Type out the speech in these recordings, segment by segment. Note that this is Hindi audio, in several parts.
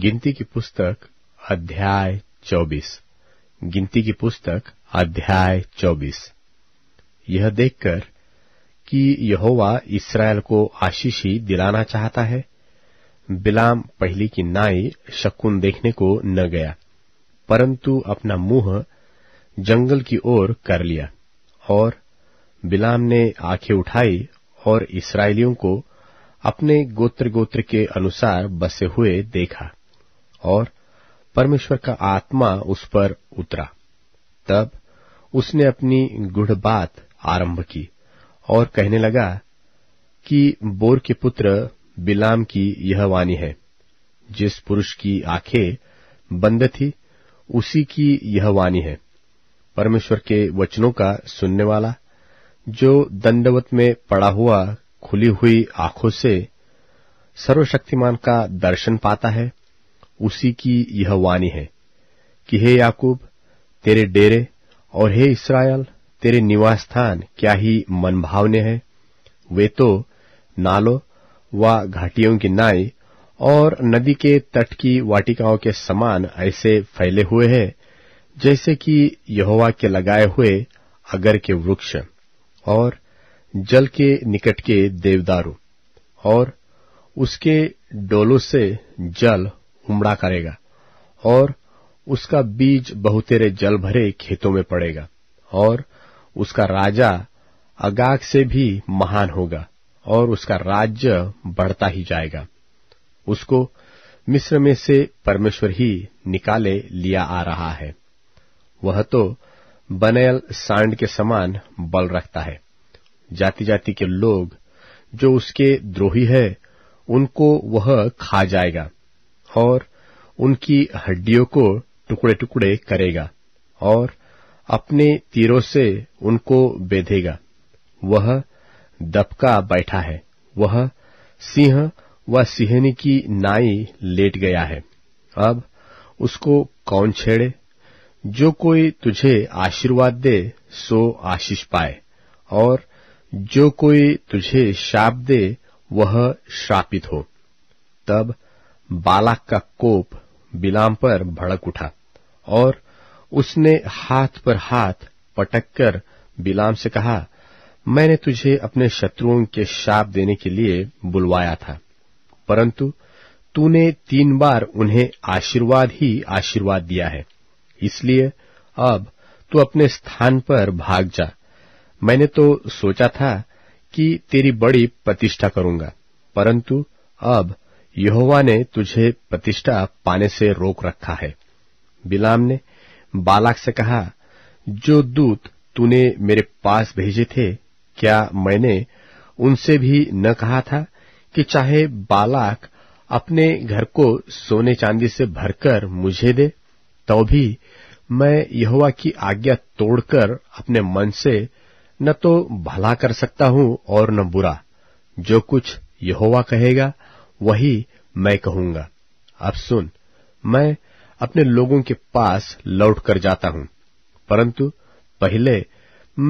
गिनती की पुस्तक अध्याय 24 गिनती की पुस्तक अध्याय 24 यह देखकर कि यहोवा इसराइल को आशीष ही दिलाना चाहता है बिलाम पहली की नाई शकुन देखने को न गया परंतु अपना मुंह जंगल की ओर कर लिया और बिलाम ने आंखें उठाई और इसराइलियों को अपने गोत्र गोत्र के अनुसार बसे हुए देखा और परमेश्वर का आत्मा उस पर उतरा तब उसने अपनी गुढ़ बात आरंभ की और कहने लगा कि बोर के पुत्र बिलाम की यह वाणी है जिस पुरुष की आंखें बंद थी उसी की यह वाणी है परमेश्वर के वचनों का सुनने वाला जो दंडवत में पड़ा हुआ खुली हुई आंखों से सर्वशक्तिमान का दर्शन पाता है उसी की यह वाणी है कि हे याकूब तेरे डेरे और हे इसराइल तेरे निवास स्थान क्या ही मनभावने हैं वे तो नालों व घाटियों की नाई और नदी के तट की वाटिकाओं के समान ऐसे फैले हुए हैं जैसे कि यहोवा के लगाए हुए अगर के वृक्ष और जल के निकट के देवदारू और उसके डोलों से जल उमड़ा करेगा और उसका बीज बहुतेरे जल भरे खेतों में पड़ेगा और उसका राजा अगाग से भी महान होगा और उसका राज्य बढ़ता ही जाएगा उसको मिस्र में से परमेश्वर ही निकाले लिया आ रहा है वह तो बनेल सांड के समान बल रखता है जाति जाति के लोग जो उसके द्रोही है उनको वह खा जाएगा और उनकी हड्डियों को टुकड़े टुकड़े करेगा और अपने तीरों से उनको बेधेगा वह दबका बैठा है वह सिंह व सिंहनी की नाई लेट गया है अब उसको कौन छेड़े जो कोई तुझे आशीर्वाद दे सो आशीष पाए और जो कोई तुझे शाप दे वह श्रापित हो तब बालाक का कोप बिलाम पर भड़क उठा और उसने हाथ पर हाथ पटक कर बिलाम से कहा मैंने तुझे अपने शत्रुओं के शाप देने के लिए बुलवाया था परंतु तूने तीन बार उन्हें आशीर्वाद ही आशीर्वाद दिया है इसलिए अब तू अपने स्थान पर भाग जा मैंने तो सोचा था कि तेरी बड़ी प्रतिष्ठा करूंगा परंतु अब यहोवा ने तुझे प्रतिष्ठा पाने से रोक रखा है बिलाम ने बालाक से कहा जो दूत तूने मेरे पास भेजे थे क्या मैंने उनसे भी न कहा था कि चाहे बालाक अपने घर को सोने चांदी से भरकर मुझे दे तो भी मैं यहोवा की आज्ञा तोड़कर अपने मन से न तो भला कर सकता हूं और न बुरा जो कुछ यहोवा कहेगा वही मैं कहूंगा अब सुन मैं अपने लोगों के पास लौट कर जाता हूं परंतु पहले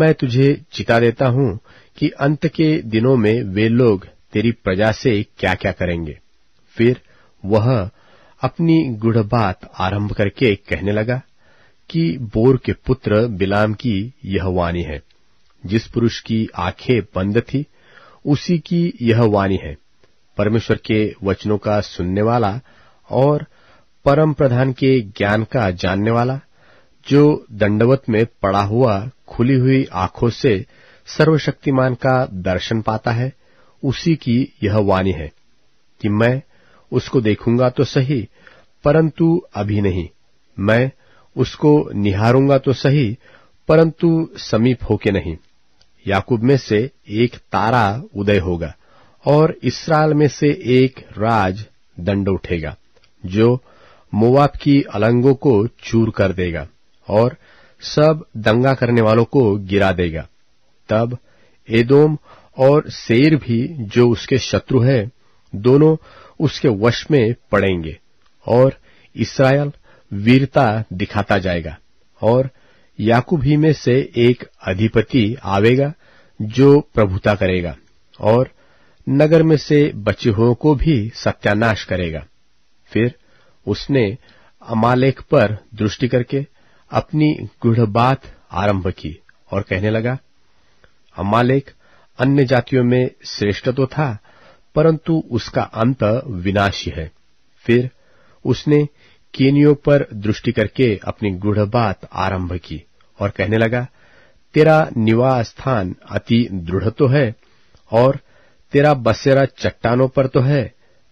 मैं तुझे चिता देता हूं कि अंत के दिनों में वे लोग तेरी प्रजा से क्या क्या करेंगे फिर वह अपनी गुढ़ बात आरंभ करके कहने लगा कि बोर के पुत्र बिलाम की यह वाणी है जिस पुरुष की आंखें बंद थी उसी की यह वाणी है परमेश्वर के वचनों का सुनने वाला और परम प्रधान के ज्ञान का जानने वाला जो दंडवत में पड़ा हुआ खुली हुई आंखों से सर्वशक्तिमान का दर्शन पाता है उसी की यह वाणी है कि मैं उसको देखूंगा तो सही परंतु अभी नहीं मैं उसको निहारूंगा तो सही परंतु समीप होके नहीं याकूब में से एक तारा उदय होगा और इसराइल में से एक राज दंड उठेगा जो मोवाब की अलंगों को चूर कर देगा और सब दंगा करने वालों को गिरा देगा तब एदोम और शेर भी जो उसके शत्रु है दोनों उसके वश में पड़ेंगे और इसराइल वीरता दिखाता जाएगा और याकूब ही में से एक अधिपति आवेगा जो प्रभुता करेगा और नगर में से बचे हुओं को भी सत्यानाश करेगा फिर उसने अमालेक पर दृष्टि करके अपनी गुढ़ बात आरंभ की और कहने लगा अमालेक अन्य जातियों में श्रेष्ठ तो था परंतु उसका अंत विनाशी है फिर उसने केनियों पर दृष्टि करके अपनी गुढ़ बात आरंभ की और कहने लगा तेरा निवास स्थान अति दृढ़ तो है और तेरा बसेरा चट्टानों पर तो है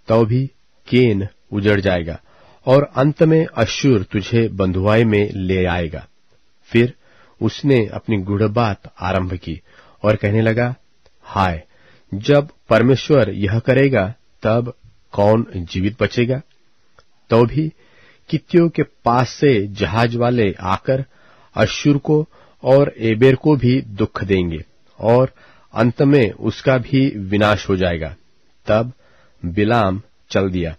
तो भी केन उजड़ जाएगा और अंत में अशुर तुझे बंधुआई में ले आएगा फिर उसने अपनी गुढ़ बात आरंभ की और कहने लगा हाय जब परमेश्वर यह करेगा तब कौन जीवित बचेगा तो भी कितियों के पास से जहाज वाले आकर अशुर को और एबेर को भी दुख देंगे और अंत में उसका भी विनाश हो जाएगा तब बिलाम चल दिया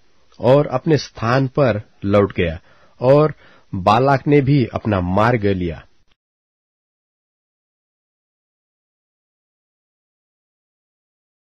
और अपने स्थान पर लौट गया और बालाक ने भी अपना मार्ग लिया